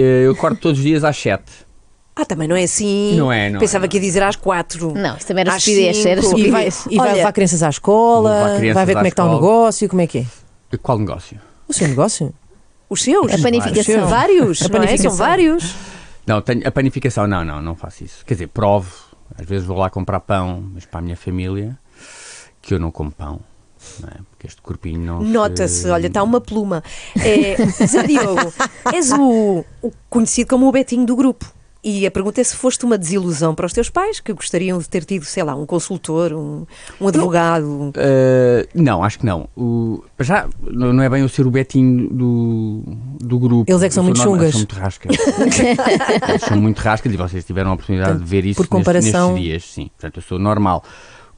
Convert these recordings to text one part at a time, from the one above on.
Eh, eu acordo todos os dias às 7. Ah, também não é assim. Não é, não. Pensava é, não. que ia é. dizer às quatro. Não, isso também era às estupidez. Era E vai, e vai Olha, levar crianças à escola, crianças vai ver como é que está o negócio, como é que é. Qual negócio? O seu negócio? Os seus? A panificação. Vários. vários. A panificação. Não é? São vários. Não, tenho, a panificação, não, não, não faço isso. Quer dizer, provo. Às vezes vou lá comprar pão, mas para a minha família, que eu não como pão. É? Porque este corpinho não. Nota-se, olha, está uma pluma. É, Zé Diogo, és o, o conhecido como o Betinho do grupo. E a pergunta é se foste uma desilusão para os teus pais, que gostariam de ter tido, sei lá, um consultor, um, um advogado? Não, uh, eh, não, acho que não. O, já não é bem eu ser o betinho do, do grupo. Eles é que são muito chungas. São muito rascas. Eles são muito rascas e vocês tiveram a oportunidade então, de ver isso por comparação... nestes, nestes dias. Sim, portanto, eu sou normal.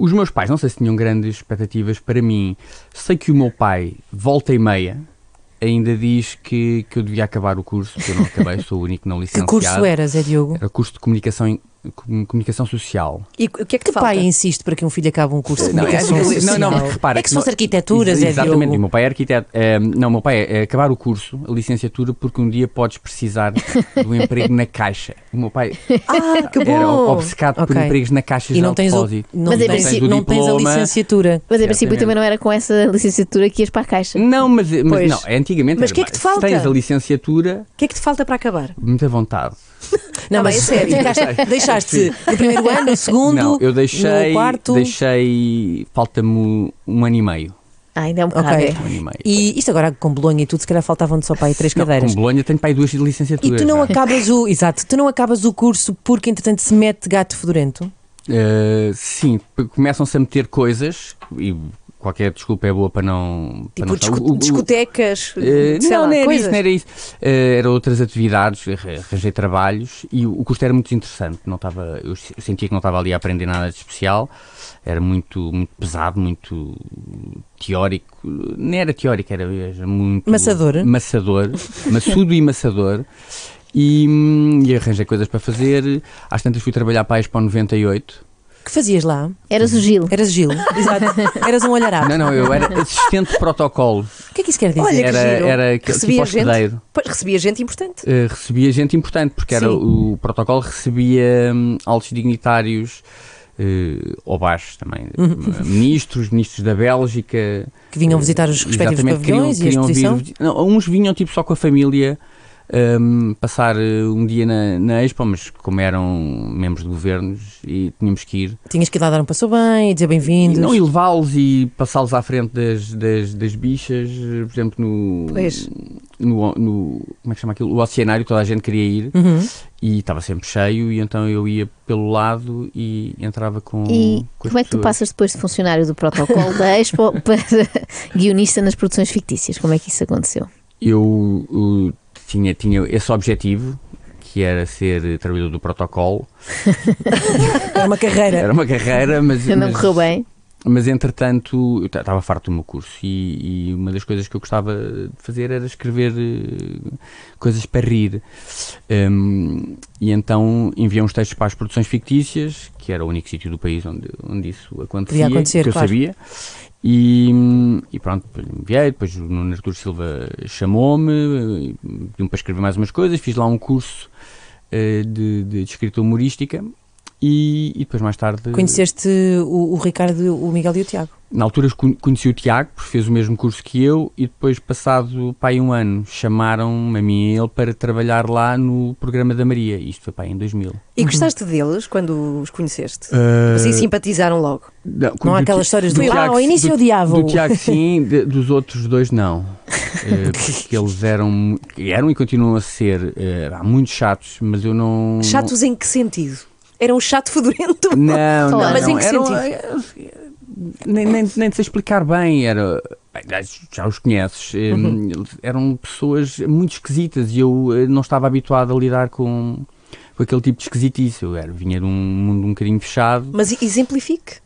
Os meus pais, não sei se tinham grandes expectativas para mim. Sei que o meu pai, volta e meia, ainda diz que, que eu devia acabar o curso, porque eu não acabei, sou o único não licenciado. Que curso eras, é Diogo? Era curso de comunicação comunicação social. E o que é que, que pai insiste para que um filho acabe um curso de comunicação não, é, social? Não, não, repara. É que se fosse arquiteturas, é Exatamente, O meu pai é arquiteto. É, não, meu pai é, é acabar o curso, a licenciatura, porque um dia podes precisar de um emprego na caixa. O meu pai ah, que bom. era obcecado okay. por empregos na caixa e não tens, o, não, mas é não, tens, tens, não tens a licenciatura. Mas em princípio também não era com essa licenciatura que ias para a caixa. Não, mas, mas não, antigamente Mas o que é que te falta? tens a licenciatura... O que é que te falta para acabar? Muita vontade. Não, mas é é sério, deixaste no primeiro ano, no segundo, não, eu deixei, no quarto. Deixei. Falta-me um ano e meio. Ah, ainda é um bocado. Okay. É? e, isto agora com Bolonha e tudo, se calhar faltavam só para aí três não, cadeiras. Com Bolonha tenho para aí duas licenciatura. E tu não, não, acabas o. Exato, tu não acabas o curso porque entretanto se mete gato fedorento? Uh, sim, começam-se a meter coisas e qualquer desculpa é boa para não. Tipo para não o discotecas. Uh, não, lá, não era coisas. isso, não era isso. Uh, eh, eram outras atividades, arranjei trabalhos e o, o custo era muito interessante. Não estava, eu sentia que não estava ali a aprender nada de especial, era muito, muito pesado, muito teórico. Não era teórico, era muito. Maçador. Maçador, maçudo e maçador. E, hum, e arranjei coisas para fazer. Às tantas fui trabalhar para a Expo 98 que fazias lá? Eras o Gil. Eras Gil, exato. Eras um olharado. Não, não, eu era assistente de protocolo. O que é que isso quer dizer? Olha, que era, giro. era que, recebia tipo gente. recebia gente importante. Uh, recebia gente importante, porque era o protocolo recebia um, altos dignitários uh, eh, ou baixos também, uhum. ministros, ministros da Bélgica. Que vinham visitar os eh, respectivos pavilhões queriam, e a exposição? Vir, não, uns vinham tipo só com a família um, passar eh, um dia na, na Expo, mas como eram membros de governos e tínhamos que ir. Tinhas que ir lá dar um passo bem e dizer bem-vindos. não, e levá-los e passá-los à frente das, das, das bichas, eh, por exemplo, no, no, no, Como é que chama aquilo? O oceanário, toda a gente queria ir. Uhum. E estava sempre cheio, e então eu ia pelo lado e entrava com. E com como é que tu passas depois de funcionário do protocolo da Expo para guionista nas produções fictícias? Como é que isso aconteceu? Eu, eu tinha, tinha esse objetivo, que era ser trabalhador do protocolo. era uma carreira. Era uma carreira, mas. não correu bem mas entretanto, eu estava farto do meu curso e, e, uma das coisas que eu gostava de fazer era escrever eh, coisas para rir. Um, e então enviei uns textos para as produções fictícias, que era o único sítio do país onde, onde isso acontecia, que eu claro. sabia. E, e, pronto, enviei. Depois o Nuno Artur Silva chamou-me, eh, pediu-me para escrever mais umas coisas. Fiz lá um curso eh, de, de escrita humorística e, e depois mais tarde. Conheceste o, o, Ricardo, o Miguel e o Tiago? Na altura conheci o Tiago, porque fez o mesmo curso que eu, e depois, passado pai um ano, chamaram-me a mim e ele para trabalhar lá no programa da Maria. Isto foi pai em 2000. E gostaste deles quando os conheceste? Uh... simpatizaram logo? Não, não há aquelas histórias do, do, do Tiago, ah, ao início odiavam. Do, é do Tiago sim, de, dos outros dois não. uh, porque eles eram, eram e continuam a ser, uh, eh, muito chatos, mas eu não... Chatos não... em que sentido? Era um chato fedorento? Não, não, não, Mas em que sentido? Um, eh, nem, nem, nem sei explicar bem, era já os conheces, eh, uhum. eram pessoas muito esquisitas e eu eh, não estava habituado a lidar com, com aquele tipo de esquisitice. Eu era, vinha de um mundo um bocadinho fechado. Mas exemplifique.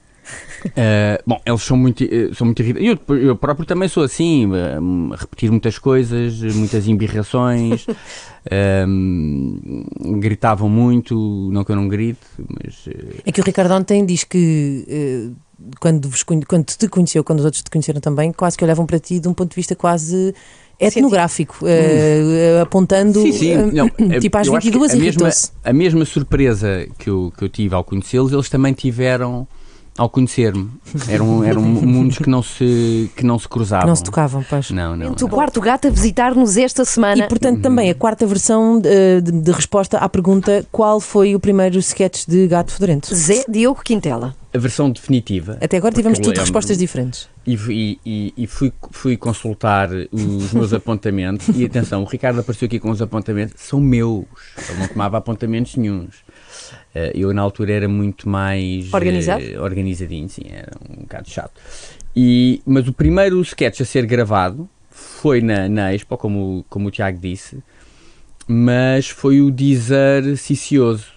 Uh, bom, eles são muito, eh, são muito irritantes. Eu, eu próprio também sou assim, uh, repetir muitas coisas, muitas embirrações, uh, gritavam muito, não que eu não grite, mas. É que o Ricardo ontem diz que quando, vos, quando te conheceu, quando os outros te conheceram também, quase que olhavam para ti de um ponto de vista quase etnográfico, uh, apontando sim, sim. Não, tipo às 22 e a mesma, a mesma surpresa que eu, que eu tive ao conhecê-los, eles também tiveram ao conhecer-me. Eram, eram mundos que não, se, que não se cruzavam. Não se tocavam, pois. Não, não. O quarto gato a visitar-nos esta semana. E, portanto, uhum. também a quarta versão de, eh, de, de, resposta à pergunta qual foi o primeiro sketch de Gato Fedorento? Zé Diogo Quintela. A versão definitiva. Até agora tivemos tudo respostas diferentes. E, e, e, fui, fui consultar os meus apontamentos. e atenção, o Ricardo apareceu aqui com os apontamentos. São meus. Ele não tomava apontamentos nenhums. Eh, eu na altura era muito mais eh, Organizado? organizadinho, sim, era um bocado chato. E, mas o primeiro sketch a ser gravado foi na, na Expo, como, como o Tiago disse, mas foi o dizer Sicioso,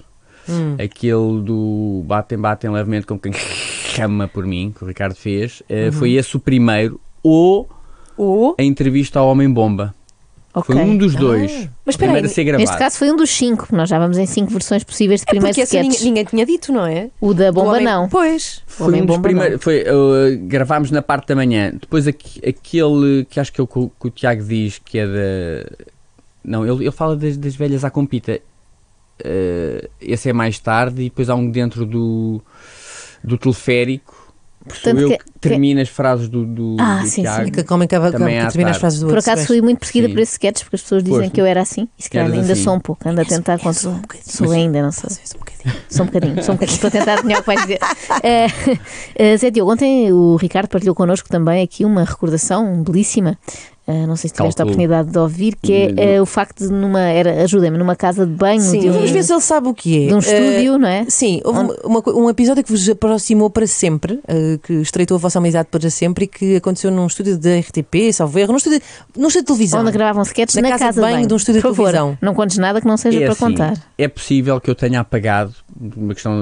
hum. aquele do batem, batem levemente com quem chama por mim, que o Ricardo fez. Eh, uhum. Foi esse o primeiro, ou a entrevista ao Homem-Bomba. Okay. Foi um dos dois. Ah. Mas espera aí, neste caso foi um dos cinco, nós já vamos em cinco versões possíveis de é primeiro sketch. Ninguém, ninguém, tinha dito, não é? O da bomba homem, não. Pois. Foi um dos primeiros, foi, uh, gravámos na parte da manhã. Depois aqu aquele que acho que, é o, que o Tiago diz, que é da... Não, ele, ele fala das, das velhas à compita. Uh, esse é mais tarde e depois há um dentro do, do teleférico Portanto, eu que, que termino que... as frases do, do, ah, do sim, Tiago. Sim. É que como é que, termina as frases do Por acaso fui muito perseguida sim. por esses sketches, porque as pessoas dizem pois, que eu era assim. E se calhar ainda assim. sou um pouco. Ando a tentar contra. Sou, um sou ainda, não sei. Sou um bocadinho. Sou um bocadinho. Estou a tentar adivinhar o que vais dizer. Eh, eh, Zé Diogo, ontem o Ricardo partilhou connosco também aqui uma recordação belíssima Uh, não sei se tiveste a oportunidade de ouvir, que é uh, o facto de numa, era, ajudem-me, numa casa de banho. Sim, de vamos ver se ele sabe o que é. De um estúdio, uh, não é? Sim, houve um episódio que vos aproximou para sempre, ah, que estreitou a vossa amizade para sempre e que aconteceu num estúdio da RTP, salvo erro, num estúdio, num estúdio de televisão. Onde gravavam sketches na, na casa, casa, de banho de um estúdio Por favor, de televisão. Não contes nada que não seja é para assim, contar. É possível que eu tenha apagado, uma questão,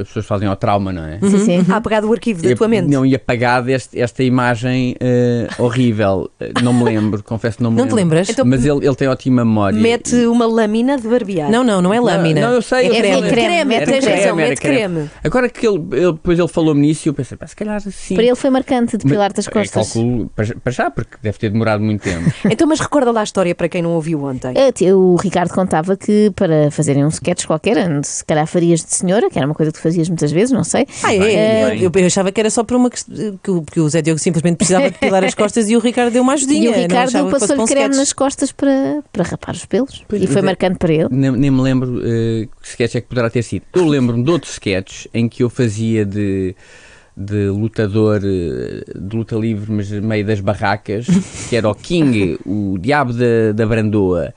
as pessoas fazem ao trauma, não é? Sim, uhum. sim. Uhum. apagado o arquivo da tua mente. Não, e apagado este, esta imagem eh, horrível. Não me lembro lembro, confesso que não me lembro. Não te lembras? Então, mas ele, ele tem ótima memória. Mete uma lâmina de barbear. Não, não, não é lâmina. Não, não eu sei. É, eu creme. creme, é creme, creme, creme, creme. Agora que ele, ele depois ele falou-me nisso e eu pensei, se calhar sim. Para ele foi marcante de te as é costas. Calculo, para já, porque deve ter demorado muito tempo. então, mas recorda lá a história para quem não ouviu ontem. É, o Ricardo contava que para fazerem um sketch qualquer, se calhar farias de senhora, que era uma coisa que tu fazias muitas vezes, não sei. Ah, é, eu, eu achava que era só para uma que, que o Zé Diogo simplesmente precisava de pilar as costas e o Ricardo deu uma ajudinha. Ricardo passou-lhe creme nas costas para, para rapar os pelos pois, e foi é- marcando para ele. Nem, nem me lembro uh, que sketch é que poderá ter sido. Eu lembro-me de outros sketches em que eu fazia de de lutador eh, de luta livre, mas meio das barracas, que era o King, o Diabo da, da Brandoa,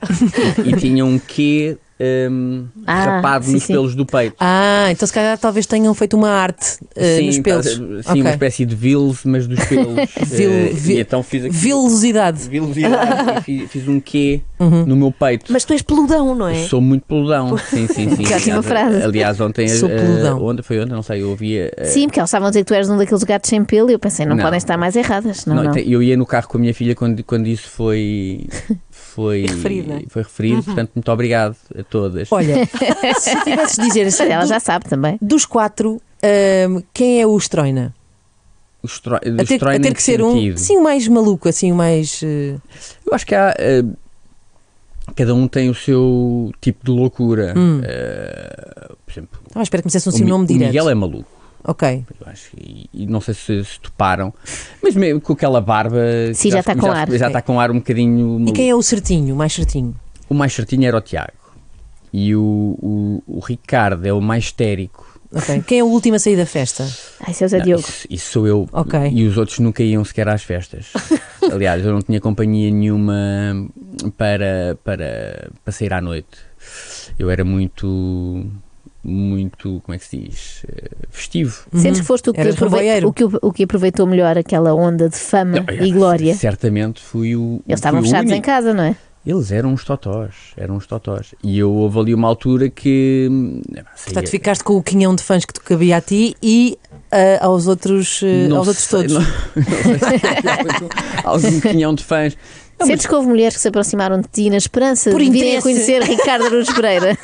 e, e tinha um quê um, ehm, ah, rapado sim, nos sim. pelos do peito. Ah, então se calhar talvez tenham feito uma arte uh, sim, nos tá, pelos. Sim, okay. uma espécie de vils, mas dos pelos. Eh, vil, uh, então fiz aqui, vilosidade. Vilosidade. fiz, fiz, um quê uhum. no meu peito. Mas tu és peludão, não é? Sou muito peludão. Sim, sim, sim. que ótima frase. Aliás, ontem. Sou eh, peludão. Uh, ontem foi ontem, não sei, eu ouvia. Uh, sim, porque eles estavam a dizer que tu eras um daqueles gatos sem pelo e eu pensei, não, não. podem estar mais erradas. Não, não, não. Então, eu ia no carro com a minha filha quando, quando isso foi. foi referido. Foi referido, uhum. portanto, muito obrigado a todas. Olha, se tivesses de dizer assim. Ela já sabe também. Dos quatro, um, quem é o Stroina? O Stro a, ter, a ter que ser sentido? um. Sim, o mais maluco, assim, o mais. Uh... Eu acho que há. Uh, cada um tem o seu tipo de loucura. Hum. Uh, por exemplo. Ah, Estava à que me dissesse um o, nome direto. Miguel é maluco. Ok. Acho, e, e, não sei se, se toparam, mas mesmo com aquela barba. Sim, já está com já, ar. Já está okay. É. com ar um bocadinho. Maluco. E quem é o certinho, o mais certinho? O mais certinho era o Tiago e o, o, o Ricardo é o mais histérico. Okay. Quem é o último a sair da festa? Ai, seu Zé não, Diogo. Isso, isso, sou eu. Okay. E os outros nunca iam sequer às festas. Aliás, eu não tinha companhia nenhuma para, para, para sair à noite. Eu era muito. Muito, como é que se diz? Eh, festivo. Uhum. Sentes que uhum. foste o que, aproveitou, o, que, o que aproveitou melhor aquela onda de fama não, e glória? Certamente fui o. Eles estavam fechados em casa, não é? Eles eram uns totós, eram uns totós. E eu houve ali uma altura que. Hum, Portanto, ficaste com o quinhão de fãs que te cabia a ti e uh, aos outros, uh, aos outros todos. Não, não aos um quinhão de fãs. Não, Sentes mas... que houve mulheres que se aproximaram de ti na esperança Por de virem a conhecer Ricardo Aruz Pereira?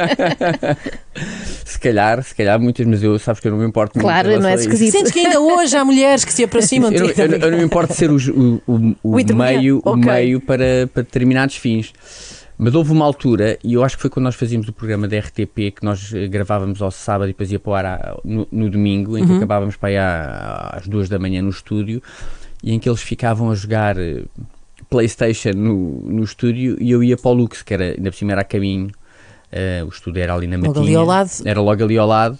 se calhar, se calhar muitas, mas eu sabes que eu não me importo Claro, muito não é esquisito. Sentes que ainda hoje há mulheres que se aproximam de eu, eu, eu, eu não me importo ser o, o, o, o meio, okay. meio para, para determinados fins. Mas houve uma altura, e eu acho que foi quando nós fazíamos o programa da RTP, que nós eh, gravávamos ao sábado e depois ia para o ar no, no domingo, em que uhum. acabávamos para ir às duas da manhã no estúdio, e em que eles ficavam a jogar eh, PlayStation no, no estúdio e eu ia para o Lux, que era, ainda por cima era a caminho. Uh, o estudo era ali na logo Matinha. Logo ali ao lado. Era logo ali ao lado.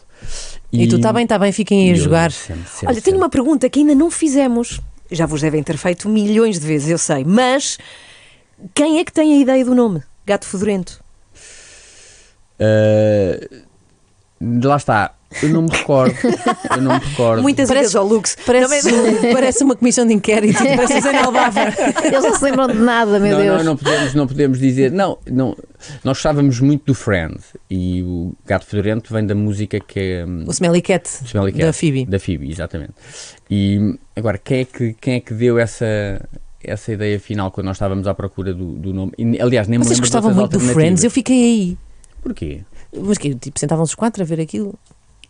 E, e tu está bem, está bem, fiquem a jogar. Sempre, sempre, Olha, sempre. tenho uma pergunta que ainda não fizemos. Já vos devem ter feito milhões de vezes, eu sei. Mas quem é que tem a ideia do nome? Gato Fedorento? Uh, lá está. Eu não me recordo. Eu não me recordo. Muitas parece, ao Lux. Parece, não, parece uma comissão de inquérito. Parece Zé Eles não se lembram de nada, meu não, Deus. Não, não podemos, não podemos dizer. Não, não. Nós gostávamos muito do Friend e o Gato Fedorento vem da música que é. Hum, o Smelly Cat, Smelly Cat da Phoebe. Da Phoebe, exatamente. E agora, quem é que, quem é que deu essa, essa ideia final quando nós estávamos à procura do, do nome? E, aliás, nem Vocês me lembro gostavam muito do Friends, eu fiquei aí. Porquê? Mas que, tipo, sentavam-se os quatro a ver aquilo.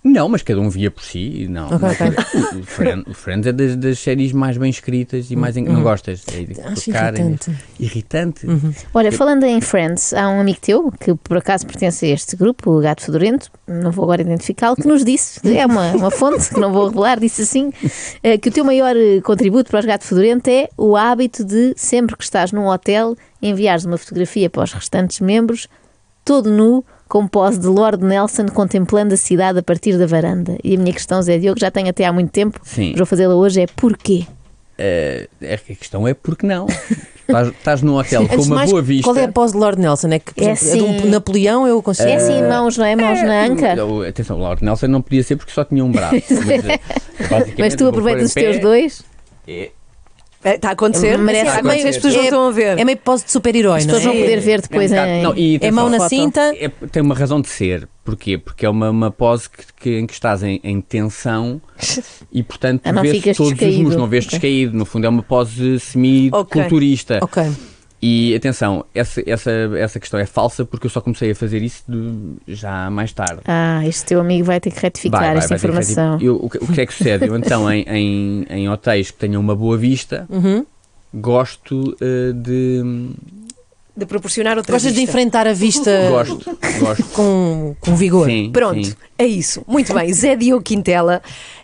Não, mas cada um via por si. Não. Okay, okay. O, Friend, o, Friends é das, das, séries mais bem escritas e mais. Uhum. Não hum, hum. gostas? É Acho irritante. irritante. Uhum. Olha, falando em Friends, há um amigo teu que por acaso pertence a este grupo, o Gato Fedorento, não vou agora identificá-lo, que nos disse, é uma, uma fonte que não vou revelar, disse assim, eh, que o teu maior eh, contributo para os Gato Fedorento é o hábito de, sempre que estás num hotel, enviares uma fotografia para os restantes membros todo nu, com pose de Lord Nelson contemplando a cidade a partir da varanda. E a minha questão, Zé Diogo, já tenho até há muito tempo, Sim. vou fazê-la hoje, é porquê? É, é a questão é porque não. Estás, num hotel com uma mais, boa vista. Qual é a pose de Lord Nelson? É que por é exemplo, é assim, é um Napoleão eu consigo. É assim, mãos, não é? Mãos é, na anca. Atenção, Lord Nelson não podia ser porque só tinha um braço. mas, eh, mas, tu aproveitas os teus dois? É, Está é, a acontecer. Merece. Assim, meio, as pessoas é, não estão a ver. É meio pose de super-herói, As pessoas é? vão poder ver depois. É, é, não, e, é mão na foto. cinta. É, tem uma razão de ser. Porquê? Porque é uma, uma pose que, que, em que estás em, em tensão e, portanto, tu ah, não vês todos descaído. os músculos, não vês descaído. No fundo, é uma pose semi-culturista. Ok. okay. E atenção, essa, essa, essa questão é falsa porque eu só comecei a fazer isso de, já mais tarde. Ah, este teu amigo vai ter que retificar vai, vai, esta vai informação. Eu, o, que, o, que, é que sucede? Eu então, em, em, em hotéis que tenham uma boa vista, uhum. gosto uh, de de proporcionar outra Gostas vista. de enfrentar a vista gosto, gosto. Com, com vigor. Sim, Pronto, sim. É isso, muito bem. Zé Diogo Quintela.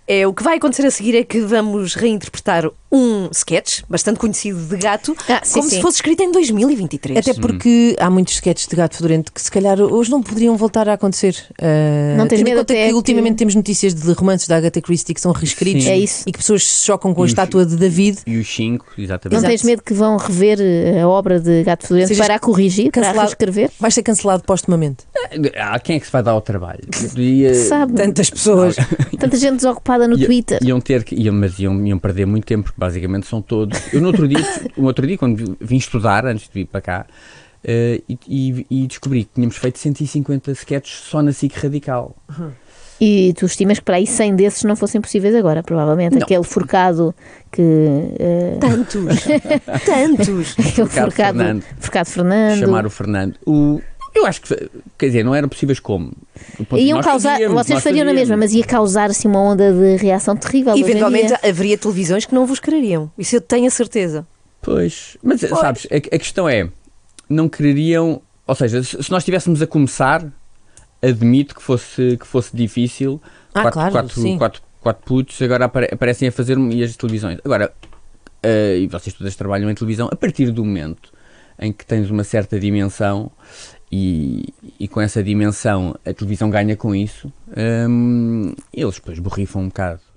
É, o que vai acontecer a seguir é que vamos reinterpretar um sketch bastante conhecido de gato, ah, sim, como sim. se fosse escrito em 2023. Até porque há muitos sketches de gato fedorento que se calhar hoje não poderiam voltar a acontecer. Uh, não tens medo até que, que, ultimamente temos notícias de romances da Agatha Christie que são reescritos é e que pessoas se chocam com e a estátua de David. E os cinco, exatamente. Não Exato. tens medo que vão rever eh, a obra de gato fedorento seja, para a corrigir, cancelado, para a reescrever? Vai ser cancelado postumamente. Ah, há quem é que se vai dar ao trabalho? E Sabe, tantas pessoas. Tanta gente desocupada no I, Twitter. Iam ter que, iam, mas iam, iam perder muito tempo, porque basicamente são todos. Eu no outro dia, um outro dia quando vim estudar, antes de vir para cá, Uh, e, e, e, descobri que tínhamos feito 150 sketches só na SIC Radical. Uhum. E tu estimas que para aí 100 desses não fossem possíveis agora, provavelmente. Não. Aquele forcado que. Uh... Tantos! Tantos! Aquele forcado, forcado Fernando. Forcado Fernando. Chamar o Fernando. O, eu acho que, quer dizer, não eram possíveis como? Iam causar, vocês fariam na mesma, mas ia causar assim uma onda de reação terrível. Eventualmente haveria televisões que não vos quereriam, isso eu tenho a certeza. Pois, mas pois. sabes, a, a, questão é, não quereriam, ou seja, se nós estivéssemos a começar, admito que fosse, que fosse difícil, ah, quatro, claro, quatro, sim. quatro, quatro putos agora apare, aparecem a fazer e as televisões. Agora, uh, e vocês todas trabalham em televisão, a partir do momento em que tens uma certa dimensão e, e, com essa dimensão a televisão ganha com isso. Um, eles depois borrifam um bocado